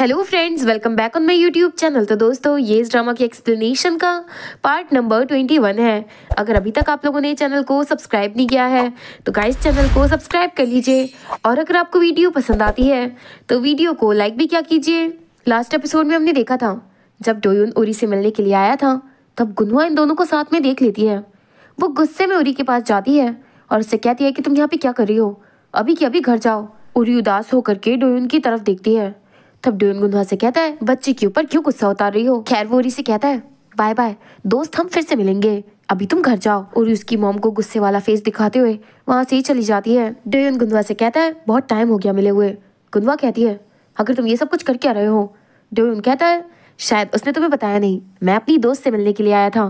Hello friends welcome back on my YouTube channel तो दोस्तों ये इस ड्रामा की एक्सप्लेनेशन का पार्ट नंबर ट्वेंटी वन है अगर अभी तक आप लोगों ने चैनल को सब्सक्राइब नहीं किया है तो गाइस चैनल को सब्सक्राइब कर लीजिए और अगर आपको वीडियो पसंद आती है तो वीडियो को लाइक भी क्या कीजिए लास्ट एपिसोड में हमने देखा था जब डोयन उरी से मिलने के लिए आया था तब गुनवा इन दोनों को साथ में देख लेती है वो गुस्से में उरी के पास जाती है और उससे कहती है कि तुम यहाँ पे क्या कर रही हो अभी की अभी घर जाओ उरी उदास होकर के डोयून की तरफ देखती है तब ड्यून गुंधवा से कहता है बच्ची के ऊपर क्यों गुस्सा उतार रही हो खैर वो से कहता है बाय बाय दोस्त हम फिर से मिलेंगे अभी तुम घर जाओ और उसकी मोम को गुस्से वाला फेस दिखाते हुए वहाँ से ही चली जाती है ड्यून गुंधवा से कहता है बहुत टाइम हो गया मिले हुए गुंधवा कहती है अगर तुम ये सब कुछ करके आ रहे हो ड्यून कहता है शायद उसने तुम्हें बताया नहीं मैं अपनी दोस्त से मिलने के लिए आया था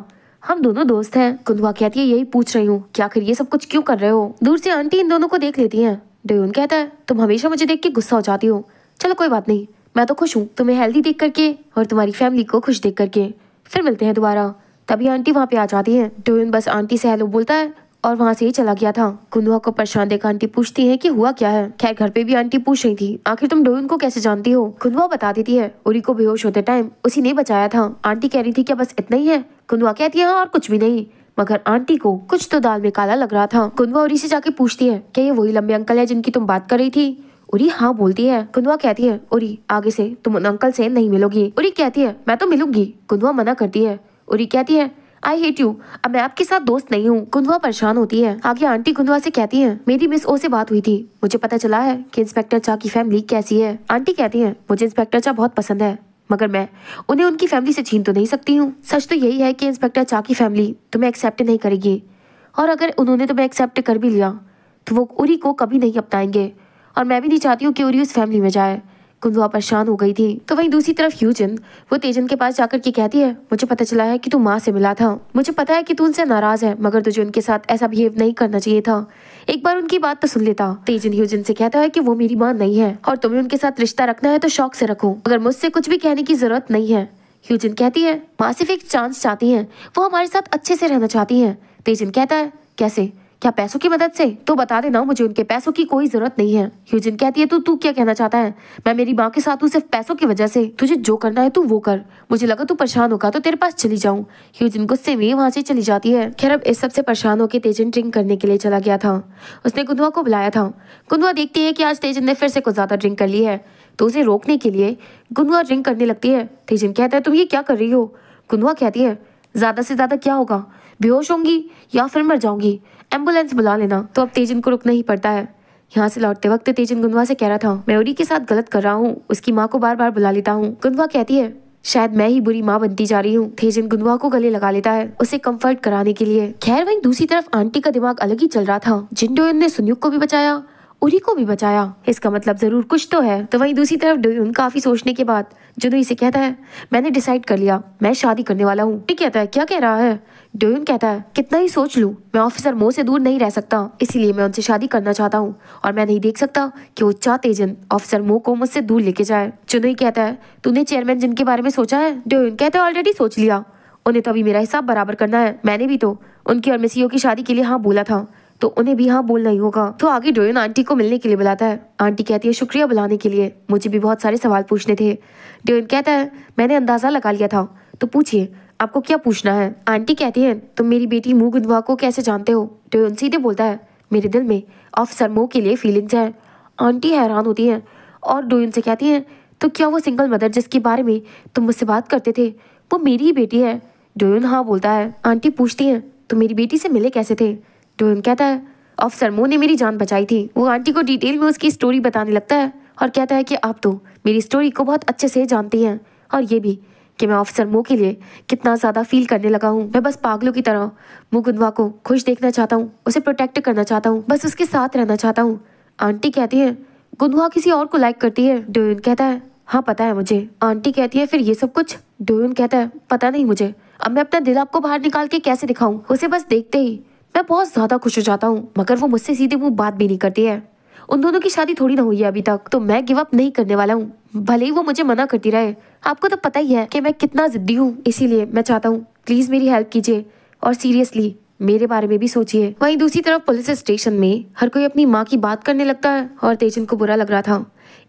हम दोनों दोस्त हैं गुंधवा कहती है यही पूछ रही हूँ कि आखिर ये सब कुछ क्यों कर रहे हो दूर से आंटी इन दोनों को देख लेती हैं डयून कहता है तुम हमेशा मुझे देख के गुस्सा हो जाती हो चलो कोई बात नहीं मैं तो खुश हूँ तुम्हें हेल्दी देख करके और तुम्हारी फैमिली को खुश देख करके फिर मिलते हैं दोबारा तभी आंटी वहाँ पे आ जाती है डोयन बस आंटी से हेलो बोलता है और वहाँ से ही चला गया था कुंदुआ को परेशान देखा आंटी पूछती है कि हुआ क्या है खैर घर पे भी आंटी पूछ रही थी आखिर तुम डोयन को कैसे जानती हो कुंदुआ बता देती है उरी को बेहोश होते टाइम उसी ने बचाया था आंटी कह रही थी क्या बस इतना ही है कुंदुआ कहती है हाँ, और कुछ भी नहीं मगर आंटी को कुछ तो दाल में काला लग रहा था कुंदवा उरी से जाके पूछती है क्या ये वही लंबे अंकल है जिनकी तुम बात कर रही थी उरी हाँ बोलती है कुंदवा कहती है उरी आगे से तुम अंकल से नहीं मिलोगी उरी कहती है मैं तो मिलूंगी कुंदवा मना करती है उरी कहती है आई हेट यू अब मैं आपके साथ दोस्त नहीं हूँ कुंदवा परेशान होती है आगे आंटी कुंदवा से कहती है मेरी मिस ओ से बात हुई थी मुझे पता चला है कि इंस्पेक्टर चा की फैमिली कैसी है आंटी कहती है मुझे इंस्पेक्टर चा बहुत पसंद है मगर मैं उन्हें उनकी फैमिली से छीन तो नहीं सकती हूँ सच तो यही है कि इंस्पेक्टर चा की फैमिली तुम्हें एक्सेप्ट नहीं करेगी और अगर उन्होंने तुम्हें एक्सेप्ट कर भी लिया तो वो उरी को कभी नहीं अपनाएंगे और मैं भी नहीं चाहती हूँ कि उरी उस फैमिली में जाए कुंदवा परेशान हो गई थी तो वहीं दूसरी तरफ यूजन वो तेजन के पास जाकर के कहती है मुझे पता चला है कि तू माँ से मिला था मुझे पता है कि तू उनसे नाराज है मगर तुझे उनके साथ ऐसा बिहेव नहीं करना चाहिए था एक बार उनकी बात तो सुन लेता तेजन यूजन से कहता है कि वो मेरी माँ नहीं है और तुम्हें उनके साथ रिश्ता रखना है तो शौक से रखो मगर मुझसे कुछ भी कहने की जरूरत नहीं है यूजन कहती है माँ सिर्फ एक चांस चाहती है वो हमारे साथ अच्छे से रहना चाहती है तेजन कहता है कैसे क्या पैसों की मदद से तो बता देना मुझे उनके पैसों की कोई जरूरत नहीं है ह्यूजिन कहती है तो तू क्या कहना चाहता है मैं मेरी माँ के साथ हूँ सिर्फ पैसों की वजह से तुझे जो करना है तू वो कर मुझे लगा तू परेशान होगा तो तेरे पास चली जाऊँ ह्यूजिन गुस्से में वहाँ से चली जाती है खैर अब इस सबसे परेशान होकर तेजन ड्रिंक करने के लिए चला गया था उसने कुंदवा को बुलाया था कुंदवा देखती है कि आज तेजन ने फिर से कुछ ज्यादा ड्रिंक कर ली है तो उसे रोकने के लिए गुंदवा ड्रिंक करने लगती है तेजन कहता है तुम ये क्या कर रही हो गुनवा कहती है ज्यादा से ज्यादा क्या होगा बेहोश होंगी या फिर मर जाऊंगी एम्बुलेंस बुला लेना तो अब तेजन को रुकना ही पड़ता है यहाँ से लौटते वक्त तेजन गुनवा से कह रहा था मैं उरी के साथ गलत कर रहा हूँ उसकी माँ को बार बार बुला लेता हूँ गुनवा कहती है शायद मैं ही बुरी माँ बनती जा रही हूँ तेजन गुनवा को गले लगा लेता है उसे कम्फर्ट कराने के लिए खैर वही दूसरी तरफ आंटी का दिमाग अलग ही चल रहा था जिंडोयन ने सुनयुग को भी बचाया उरी को भी बचाया इसका मतलब ज़रूर कुछ तो है तो वहीं दूसरी तरफ डोन काफ़ी सोचने के बाद जुनू इसे कहता है मैंने डिसाइड कर लिया मैं शादी करने वाला हूँ ठीक कहता है क्या कह रहा है डोयून कहता है कितना ही सोच लू मैं ऑफिसर मोह से दूर नहीं रह सकता इसीलिए मैं उनसे शादी करना चाहता हूँ और मैं नहीं देख सकता की वो चाहते जिन ऑफिसर मोह को मुझसे दूर लेके जाए चुनई कहता है तूने चेयरमैन जिनके बारे में सोचा है डोयून कहता है ऑलरेडी सोच लिया उन्हें तो अभी मेरा हिसाब बराबर करना है मैंने भी तो उनकी और मिसियो की शादी के लिए हाँ बोला था तो उन्हें भी हाँ बोलना ही होगा तो आगे डोरियन आंटी को मिलने के लिए बुलाता है आंटी कहती है शुक्रिया बुलाने के लिए मुझे भी बहुत सारे सवाल पूछने थे डोरियन कहता है मैंने अंदाज़ा लगा लिया था तो पूछिए आपको क्या पूछना है आंटी कहती है तुम मेरी बेटी मुँह गुदवा को कैसे जानते हो डोरियन सीधे बोलता है मेरे दिल में ऑफिसर मोह के लिए फीलिंग्स हैं आंटी हैरान होती हैं और डोरियन से कहती हैं तो क्या वो सिंगल मदर जिसके बारे में तुम मुझसे बात करते थे वो मेरी ही बेटी है डोयन हाँ बोलता है आंटी पूछती हैं तो मेरी बेटी से मिले कैसे थे डोरम तो कहता है ऑफिसर मो ने मेरी जान बचाई थी वो आंटी को डिटेल में उसकी स्टोरी बताने लगता है और कहता है कि आप तो मेरी स्टोरी को बहुत अच्छे से जानती हैं और ये भी कि मैं ऑफिसर मो के लिए कितना ज़्यादा फील करने लगा हूँ मैं बस पागलों की तरह गुंदवा को खुश देखना चाहता हूँ उसे प्रोटेक्ट करना चाहता हूँ बस उसके साथ रहना चाहता हूँ आंटी कहती है गुंदवा किसी और को लाइक करती है डोयन कहता है हाँ पता है मुझे आंटी कहती है फिर ये सब कुछ डोयन कहता है पता नहीं मुझे अब मैं अपना दिल आपको बाहर निकाल के कैसे दिखाऊँ उसे बस देखते ही मैं बहुत ज़्यादा खुश हो जाता हूँ मगर वो मुझसे सीधे वो बात भी नहीं करती है उन दोनों की शादी थोड़ी ना हुई है अभी तक तो मैं गिव अप नहीं करने वाला हूँ भले ही वो मुझे मना करती रहे आपको तो पता ही है कि मैं कितना ज़िद्दी हूँ इसीलिए मैं चाहता हूँ प्लीज़ मेरी हेल्प कीजिए और सीरियसली मेरे बारे में भी सोचिए वहीं दूसरी तरफ पुलिस स्टेशन में हर कोई अपनी माँ की बात करने लगता है और तेजन को बुरा लग रहा था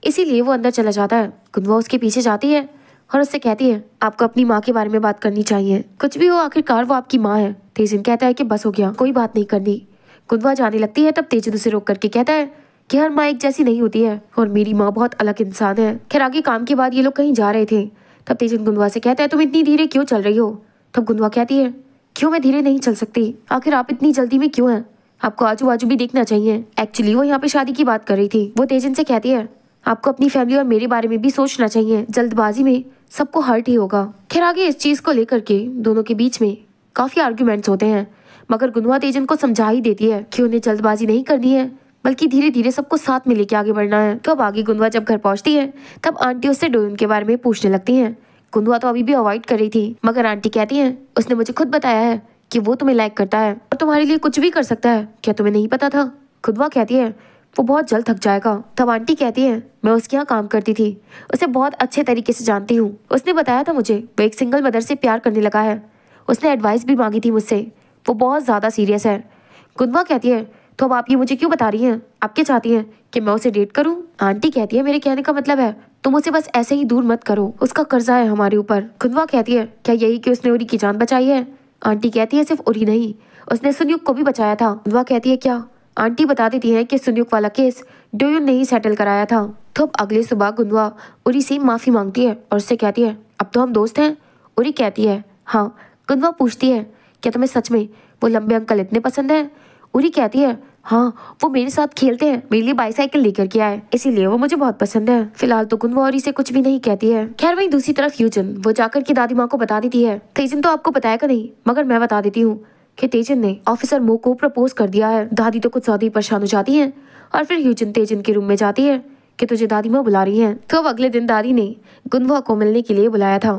इसीलिए वो अंदर चला जाता है गुनवा उसके पीछे जाती है और उससे कहती है आपको अपनी माँ के बारे में बात करनी चाहिए कुछ भी हो आखिरकार वो आपकी माँ है तेजिन कहता है कि बस हो गया कोई बात नहीं करनी गुंदवा जाने लगती है तब तेजिन उसे रोक करके कहता है कि हर माँ एक जैसी नहीं होती है और मेरी माँ बहुत अलग इंसान है खैर आगे काम के बाद ये लोग कहीं जा रहे थे तब तेजिन गुंदवा से कहता है तुम इतनी धीरे क्यों चल रही हो तब गुंदवा कहती है क्यों मैं धीरे नहीं चल सकती आखिर आप इतनी जल्दी में क्यों हैं आपको आजू बाजू भी देखना चाहिए एक्चुअली वो यहाँ पे शादी की बात कर रही थी वो तेजिन से कहती है आपको अपनी फैमिली और मेरे बारे में भी सोचना चाहिए जल्दबाजी में सबको हर्ट ही होगा खैर आगे इस चीज़ को लेकर के दोनों के बीच में काफ़ी आर्ग्यूमेंट्स होते हैं मगर गुनवा तेजन को समझा ही देती है कि उन्हें जल्दबाजी नहीं करनी है बल्कि धीरे धीरे सबको साथ में लेके आगे बढ़ना है तो अब आगे गुनवा जब घर पहुंचती है तब आंटी उससे डोयन के बारे में पूछने लगती हैं गुनवा तो अभी भी अवॉइड कर रही थी मगर आंटी कहती हैं उसने मुझे खुद बताया है कि वो तुम्हें लाइक करता है और तुम्हारे लिए कुछ भी कर सकता है क्या तुम्हें नहीं पता था गुनवा कहती है वो बहुत जल्द थक जाएगा तब आंटी कहती है मैं उसके यहाँ काम करती थी उसे बहुत अच्छे तरीके से जानती हूँ उसने बताया था मुझे वो एक सिंगल मदर से प्यार करने लगा है उसने एडवाइस भी मांगी थी मुझसे वो बहुत ज़्यादा सीरियस है गुदमा कहती है तो अब आप ये मुझे क्यों बता रही हैं आप क्या चाहती हैं कि मैं उसे डेट करूं? आंटी कहती है मेरे कहने का मतलब है तुम उसे बस ऐसे ही दूर मत करो उसका कर्जा है हमारे ऊपर खुदवा कहती है क्या यही कि उसने उरी की जान बचाई है आंटी कहती है सिर्फ उरी नहीं उसने सुनयुग को भी बचाया था खुदवा कहती है क्या आंटी बता देती है कि सुनयुक वाला केस डोयन ने ही सेटल कराया था तो अब अगले सुबह गुंदवा उरी से माफ़ी मांगती है और उससे कहती है अब तो हम दोस्त हैं उरी कहती है हाँ गुंदवा पूछती है क्या तुम्हें सच में वो लंबे अंकल इतने पसंद हैं उरी कहती है हाँ वो मेरे साथ खेलते हैं मेरे लिए बाईसाइकिल लेकर के आए इसीलिए वो मुझे बहुत पसंद है फिलहाल तो और इसे कुछ भी नहीं कहती है खैर वहीं दूसरी तरफ यूजन वो जाकर की दादी माँ को बता देती है तेजन तो आपको बताएगा नहीं मगर मैं बता देती हूँ कि तेजन ने ऑफिसर मो को प्रपोज कर दिया है दादी तो कुछ ज्यादा ही परेशान हो जाती है और फिर ह्यूजन तेजन के रूम में जाती है कि तुझे दादी माँ बुला रही है तो अब अगले दिन दादी ने गुनवा को मिलने के लिए बुलाया था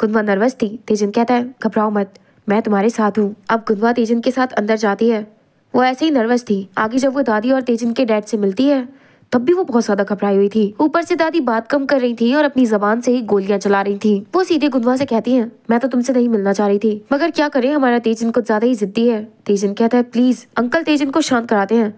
गुनवा नर्वस थी तेजन कहता है घबराओ मत मैं तुम्हारे साथ हूँ अब गुनवा तेजन के साथ अंदर जाती है वो ऐसे ही नर्वस थी आगे जब वो दादी और तेजन के डैड से मिलती है तब भी वो बहुत ज्यादा घबराई हुई थी ऊपर से दादी बात कम कर रही थी और अपनी जबान से ही गोलियां चला रही थी वो सीधे गुंदवा से कहती है मैं तो तुमसे नहीं मिलना चाह रही थी मगर क्या करे हमारा तेजन कुछ ज्यादा ही जिद्दी है तेजन कहता है प्लीज अंकल तेजन को शांत कराते हैं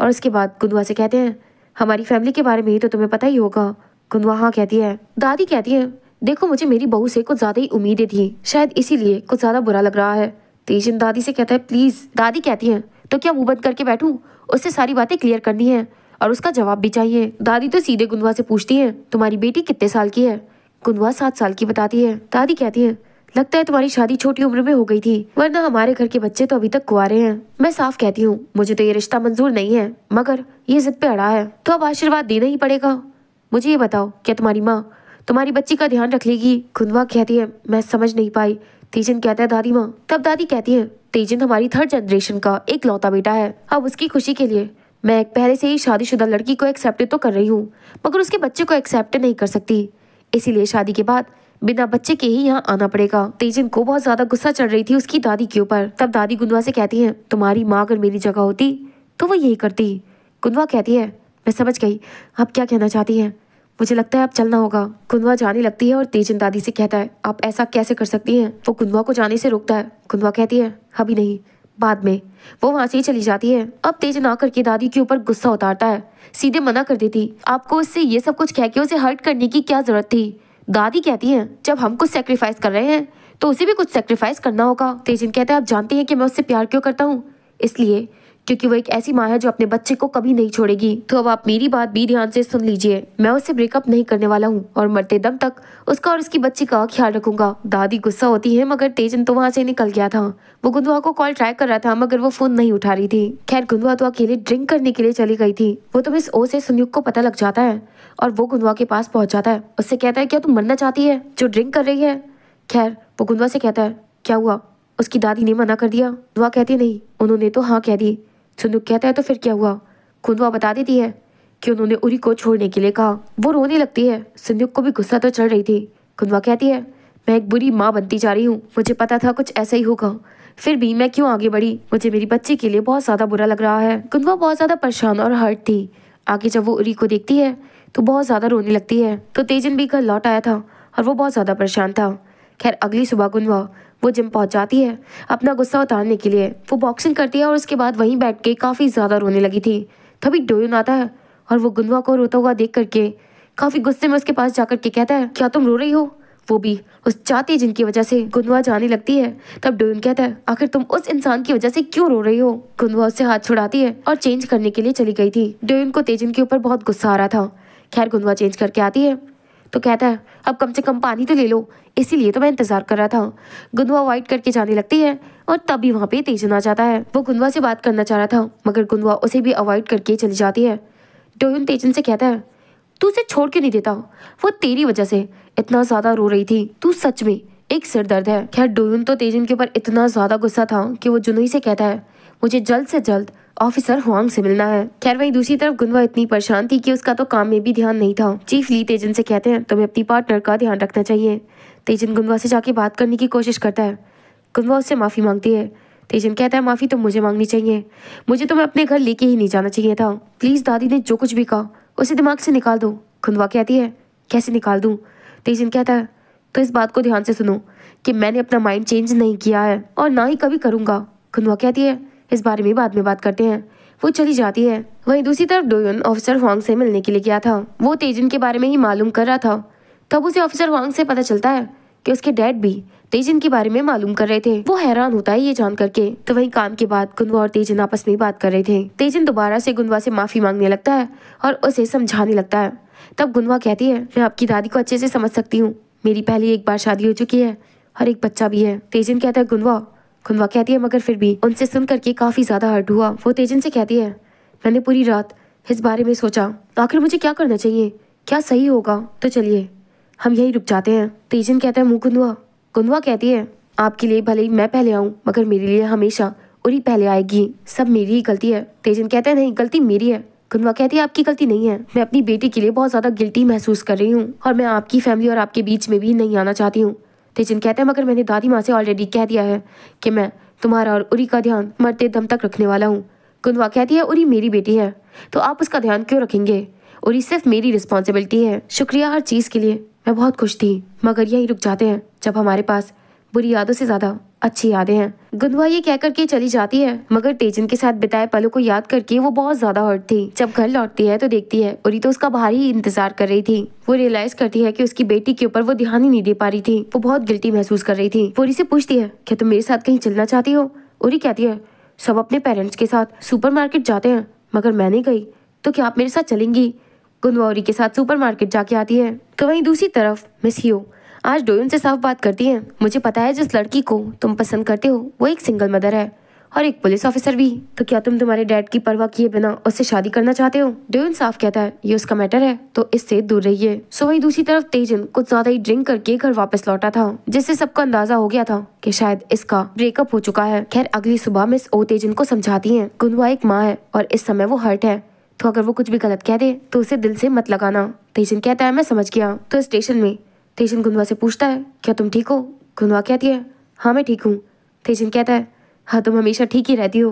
और उसके बाद गुंदवा से कहते हैं हमारी फैमिली के बारे में ही तो तुम्हें पता ही होगा गुंदवा हाँ कहती है दादी कहती है देखो मुझे मेरी बहू से कुछ ज्यादा ही उम्मीदें थी शायद इसीलिए कुछ ज्यादा बुरा लग रहा है तेजन दादी से कहता है प्लीज दादी कहती है तो क्या मुंह बंद करके बैठूं उससे सारी बातें क्लियर करनी है और उसका जवाब भी चाहिए दादी तो सीधे गुंदवा से पूछती है तुम्हारी बेटी कितने साल की है गुंदवा सात साल की बताती है दादी कहती है लगता है तुम्हारी शादी छोटी उम्र में हो गई थी वरना हमारे घर के बच्चे तो अभी तक कुआरे हैं मैं साफ कहती हूँ मुझे तो ये रिश्ता मंजूर नहीं है मगर ये जिद पे अड़ा है तो अब आशीर्वाद देना ही पड़ेगा मुझे ये बताओ क्या तुम्हारी माँ तुम्हारी बच्ची का ध्यान रख लेगी गुंदवा कहती है मैं समझ नहीं पाई तेजन कहता है दादी माँ तब दादी कहती है तेजन हमारी थर्ड जनरेशन का एक लौता बेटा है अब उसकी खुशी के लिए मैं एक पहले से ही शादीशुदा लड़की को एक्सेप्ट तो कर रही हूँ मगर उसके बच्चे को एक्सेप्ट नहीं कर सकती इसीलिए शादी के बाद बिना बच्चे के ही यहाँ आना पड़ेगा तेजन को बहुत ज्यादा गुस्सा चढ़ रही थी उसकी दादी के ऊपर तब दादी गुंदवा से कहती है तुम्हारी माँ अगर मेरी जगह होती तो वो यही करती गुंदवा कहती है मैं समझ गई आप क्या कहना चाहती हैं मुझे लगता है अब चलना होगा कुंदवा जाने लगती है और तेजन दादी से कहता है आप ऐसा कैसे कर सकती हैं वो कुंदवा को जाने से रोकता है कुंदवा कहती है अभी नहीं बाद में वो वहाँ से ही चली जाती है अब तेज ना करके दादी के ऊपर गुस्सा उतारता है सीधे मना कर देती आपको उससे ये सब कुछ कह के उसे हर्ट करने की क्या जरूरत थी दादी कहती है जब हम कुछ सेक्रीफाइस कर रहे हैं तो उसे भी कुछ सेक्रीफाइस करना होगा तेजिन कहता है आप जानते हैं कि मैं उससे प्यार क्यों करता हूँ इसलिए क्योंकि वो एक ऐसी माँ है जो अपने बच्चे को कभी नहीं छोड़ेगी तो अब आप मेरी बात भी ध्यान से सुन लीजिए मैं उससे ब्रेकअप नहीं करने वाला हूँ और मरते दम तक उसका और उसकी बच्ची का ख्याल रखूंगा दादी गुस्सा होती है मगर तेजन तो वहाँ से निकल गया था वो गुंदवा को कॉल ट्राई कर रहा था मगर वो फोन नहीं उठा रही थी खैर गुंदवा तो अकेले ड्रिंक करने के लिए चली गई थी वो तो इस ओ से सुनयुक्त को पता लग जाता है और वो गुंदवा के पास पहुँच जाता है उससे कहता है क्या तुम मरना चाहती है जो ड्रिंक कर रही है खैर वो गुंदवा से कहता है क्या हुआ उसकी दादी ने मना कर दिया दुआ कहती नहीं उन्होंने तो हाँ कह दी सुनुक तो कहता है तो फिर क्या हुआ खुनवा बता देती है कि उन्होंने उरी को छोड़ने के लिए कहा वो रोने लगती है सुनुक को भी गुस्सा तो चढ़ रही थी खुनवा कहती है मैं एक बुरी माँ बनती जा रही हूँ मुझे पता था कुछ ऐसा ही होगा फिर भी मैं क्यों आगे बढ़ी मुझे मेरी बच्ची के लिए बहुत ज़्यादा बुरा लग रहा है कुंदवा बहुत ज़्यादा परेशान और हर्ट थी आगे जब वो उरी को देखती है तो बहुत ज़्यादा रोने लगती है तो तेजन भी घर लौट आया था और वो बहुत ज़्यादा परेशान था खैर अगली सुबह कुंदवा वो जिम पहुंच जाती है अपना गुस्सा उतारने के लिए वो बॉक्सिंग करती है और उसके बाद वहीं बैठ के काफ़ी ज़्यादा रोने लगी थी तभी डोयन आता है और वो गुनवा को रोता हुआ देख करके काफ़ी गुस्से में उसके पास जाकर के कहता है क्या तुम रो रही हो वो भी उस चाहती जिनकी वजह से गुनवा जाने लगती है तब डोयन कहता है आखिर तुम उस इंसान की वजह से क्यों रो रही हो गुनवा उससे हाथ छुड़ाती है और चेंज करने के लिए चली गई थी डोयन को तेजिन के ऊपर बहुत गुस्सा आ रहा था खैर गुनवा चेंज करके आती है तो कहता है अब कम से कम पानी तो ले लो इसीलिए तो मैं इंतज़ार कर रहा था गुंदवा वाइट करके जाने लगती है और तभी वहाँ पे तेजन आ जाता है वो गुंदवा से बात करना चाह रहा था मगर गुंदवा उसे भी अवॉइड करके चली जाती है डोयन तेजन से कहता है तू उसे छोड़ क्यों नहीं देता वो तेरी वजह से इतना ज़्यादा रो रही थी तू सच में एक सिर दर्द है खैर डोयन तो तेजन के ऊपर इतना ज़्यादा गुस्सा था कि वो जुनोई से कहता है मुझे जल्द से जल्द ऑफिसर हुआंग से मिलना है खैर वहीं दूसरी तरफ गुनवा इतनी परेशान थी कि उसका तो काम में भी ध्यान नहीं था चीफ ली तेजन से कहते हैं तुम्हें अपनी पार्टनर का ध्यान रखना चाहिए तेजन गुनवा से जाके बात करने की कोशिश करता है गुनवा उससे माफ़ी मांगती है तेजन कहता है माफ़ी तो मुझे मांगनी चाहिए मुझे तुम्हें अपने घर लेके ही नहीं जाना चाहिए था प्लीज़ दादी ने जो कुछ भी कहा उसे दिमाग से निकाल दो गुनवा कहती है कैसे निकाल दूँ तेजन कहता है तो इस बात को ध्यान से सुनो कि मैंने अपना माइंड चेंज नहीं किया है और ना ही कभी करूँगा गुनवा कहती है इस बारे में बाद में बात करते हैं वो चली जाती है वहीं दूसरी तरफ डोयन ऑफिसर हुआंग से मिलने के लिए गया था वो तेजिन के बारे में ही मालूम कर रहा था तब उसे ऑफिसर हुआंग से पता चलता है कि उसके डैड भी तेजिन के बारे में मालूम कर रहे थे वो हैरान होता है ये जान करके तो वहीं काम के बाद गुंदवा और तेजिन आपस में बात कर रहे थे तेजिन दोबारा से गुंदवा से माफी मांगने लगता है और उसे समझाने लगता है तब गुनवा कहती है मैं आपकी दादी को अच्छे से समझ सकती हूँ मेरी पहली एक बार शादी हो चुकी है और एक बच्चा भी है तेजिन कहता है गुनवा खुनवा कहती है मगर फिर भी उनसे सुन करके काफ़ी ज़्यादा हर्ट हुआ वो तेजन से कहती है मैंने पूरी रात इस बारे में सोचा तो आखिर मुझे क्या करना चाहिए क्या सही होगा तो चलिए हम यहीं रुक जाते हैं तेजन कहता है मुँह कुंदवा कुंदवा कहती है आपके लिए भले ही मैं पहले आऊँ मगर मेरे लिए हमेशा उरी पहले आएगी सब मेरी ही गलती है तेजन कहता है नहीं गलती मेरी है कुंदवा कहती है आपकी गलती नहीं है मैं अपनी बेटी के लिए बहुत ज़्यादा गिल्टी महसूस कर रही हूँ और मैं आपकी फैमिली और आपके बीच में भी नहीं आना चाहती हूँ तेजिन कहते हैं मगर मैंने दादी माँ से ऑलरेडी कह दिया है कि मैं तुम्हारा और उरी का ध्यान मरते दम तक रखने वाला हूँ कुंदवा कहती है उरी मेरी बेटी है तो आप उसका ध्यान क्यों रखेंगे उरी सिर्फ मेरी रिस्पॉन्सिबिलिटी है शुक्रिया हर चीज़ के लिए मैं बहुत खुश थी मगर यहीं रुक जाते हैं जब हमारे पास बुरी यादों से ज़्यादा अच्छी यादें हैं गुंदवा ये कह करके चली जाती है मगर तेजन के साथ बिताए पलों को याद करके वो बहुत ज्यादा हर्ट थी जब घर लौटती है तो देखती है उरी तो उसका बाहर ही इंतजार कर रही थी वो रियलाइज करती है कि उसकी बेटी के ऊपर वो ध्यान ही नहीं दे पा रही थी वो बहुत गिल्टी महसूस कर रही थी वो उरी से पूछती है क्या तुम मेरे साथ कहीं चलना चाहती हो उरी कहती है सब अपने पेरेंट्स के साथ मार्केट जाते हैं मगर मैं नहीं गई तो क्या आप मेरे साथ चलेंगी गुंदवा उरी के साथ मार्केट जाके आती है तो वही दूसरी तरफ मिस हियो आज डोयुन से साफ बात करती है मुझे पता है जिस लड़की को तुम पसंद करते हो वो एक सिंगल मदर है और एक पुलिस ऑफिसर भी तो क्या तुम तुम्हारे डैड की परवाह किए बिना उससे शादी करना चाहते हो डोयुन साफ कहता है ये उसका मैटर है तो इससे दूर रहिए सो वही दूसरी तरफ तेजन कुछ ज्यादा ही ड्रिंक करके घर वापस लौटा था जिससे सबका अंदाजा हो गया था कि शायद इसका ब्रेकअप हो चुका है खैर अगली सुबह मिस ओ तेजन को समझाती है गुनवा एक माँ है और इस समय वो हर्ट है तो अगर वो कुछ भी गलत कह दे तो उसे दिल से मत लगाना तेजन कहता है मैं समझ गया तो स्टेशन में तेजन गुंदवा से पूछता है क्या तुम ठीक हो गुंदवा कहती है हाँ मैं ठीक हूँ तेजन कहता है हाँ तुम हमेशा ठीक ही रहती हो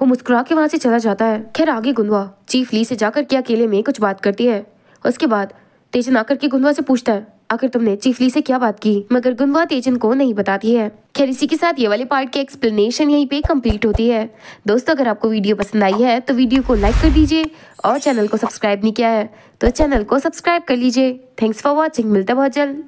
वो मुस्कुरा के वहाँ से चला जाता है खैर आगे गुंदवा चीफ ली से जाकर के अकेले में कुछ बात करती है उसके बाद तेजन आकर के गुंदवा से पूछता है आखिर तुमने चीफली से क्या बात की मगर गुनवा तेजन को नहीं बताती है खैर इसी के साथ ये वाले पार्ट की एक्सप्लेनेशन यहीं पे कंप्लीट होती है दोस्तों अगर आपको वीडियो पसंद आई है तो वीडियो को लाइक कर दीजिए और चैनल को सब्सक्राइब नहीं किया है तो चैनल को सब्सक्राइब कर लीजिए थैंक्स फॉर वॉचिंग मिलता बहुत जल्द